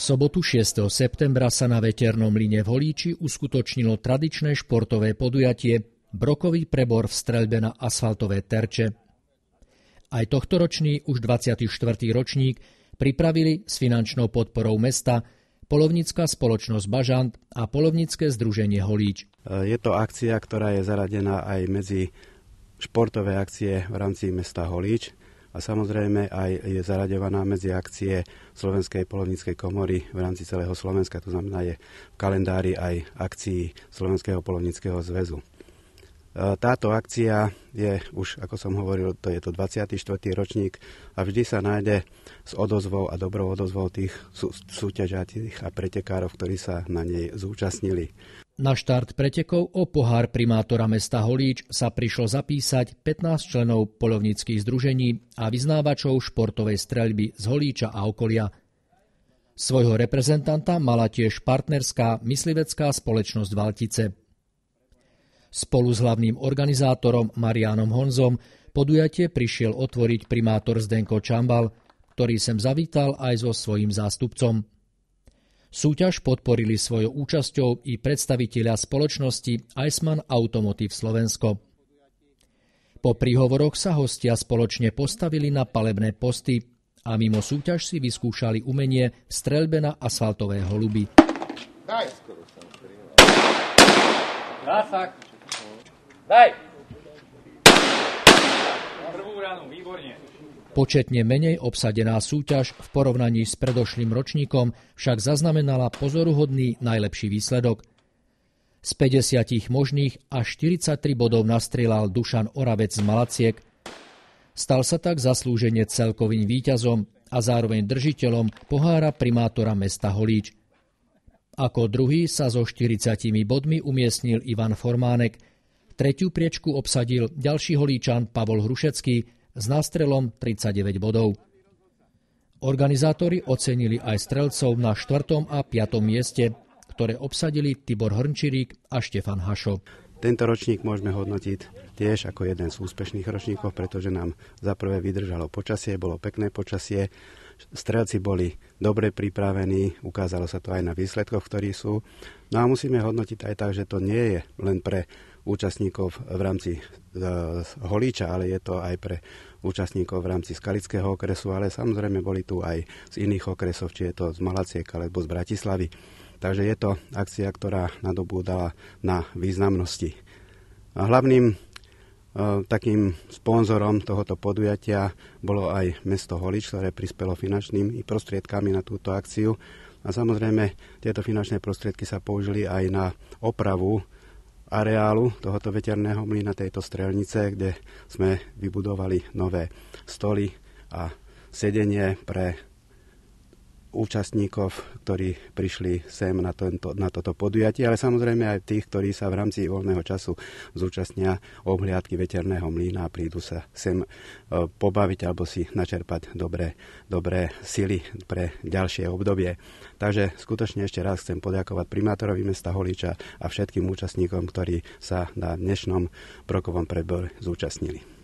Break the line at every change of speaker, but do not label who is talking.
V sobotu 6. septembra sa na veternom line v Holíči uskutočnilo tradičné športové podujatie Brokový prebor v streľbe na asfaltové terče. Aj tohtoročný, už 24. ročník, pripravili s finančnou podporou mesta
polovnícka spoločnosť Bažant a polovnícke združenie Holíč. Je to akcia, ktorá je zaradená aj medzi športové akcie v rámci mesta Holíč a samozrejme aj je zaraďovaná medzi akcie Slovenskej polovníckej komory v rámci celého Slovenska, to znamená je v kalendári aj akcií Slovenského polovníckého zväzu. E, táto akcia je už, ako som hovoril, to je to 24. ročník a vždy sa nájde s odozvou a dobrou odozvou tých súťažatých a pretekárov, ktorí sa na nej zúčastnili.
Na štart pretekov o pohár primátora mesta Holíč sa prišlo zapísať 15 členov polovníckých združení a vyznávačov športovej streľby z Holíča a okolia. Svojho reprezentanta mala tiež partnerská myslivecká spoločnosť Valtice. Spolu s hlavným organizátorom Marianom Honzom podujatie prišiel otvoriť primátor Zdenko Čambal, ktorý sem zavítal aj so svojím zástupcom. Súťaž podporili svojou účasťou i predstavitelia spoločnosti Iceman Automotive Slovensko. Po príhovoroch sa hostia spoločne postavili na palebné posty a mimo súťaž si vyskúšali umenie v streľbe na asfaltové holuby. Daj! Daj! Prvú ránu, výborne. Početne menej obsadená súťaž v porovnaní s predošlým ročníkom však zaznamenala pozoruhodný najlepší výsledok. Z 50 možných až 43 bodov nastrelal Dušan Oravec z Malaciek. Stal sa tak zaslúžene celkovým víťazom a zároveň držiteľom pohára primátora mesta Holíč. Ako druhý sa so 40 bodmi umiestnil Ivan Formánek. Tretiu priečku obsadil ďalší holíčan Pavol Hrušecký, s nástrelom 39 bodov. Organizátori ocenili aj strelcov na 4. a 5. mieste, ktoré obsadili Tibor Hrnčirík a Štefan Hašo.
Tento ročník môžeme hodnotiť tiež ako jeden z úspešných ročníkov, pretože nám za prvé vydržalo počasie, bolo pekné počasie, strelci boli dobre pripravení, ukázalo sa to aj na výsledkoch, ktorí sú. No a musíme hodnotiť aj tak, že to nie je len pre účastníkov v rámci e, Holíča, ale je to aj pre účastníkov v rámci Skalického okresu, ale samozrejme boli tu aj z iných okresov, či je to z Malaciek alebo z Bratislavy. Takže je to akcia, ktorá nadobúdala na významnosti. A hlavným e, takým sponzorom tohoto podujatia bolo aj mesto Holič, ktoré prispelo finančnými prostriedkami na túto akciu. A samozrejme, tieto finančné prostriedky sa použili aj na opravu areálu tohoto veterného mlyna, tejto strelnice, kde sme vybudovali nové stoly a sedenie pre účastníkov, ktorí prišli sem na, tento, na toto podujatie, ale samozrejme aj tých, ktorí sa v rámci voľného času zúčastnia obhliadky veterného mlína a prídu sa sem e, pobaviť alebo si načerpať dobré, dobré sily pre ďalšie obdobie. Takže skutočne ešte raz chcem poďakovať primátorovi mesta Holiča a všetkým účastníkom, ktorí sa na dnešnom Prokovom predbore zúčastnili.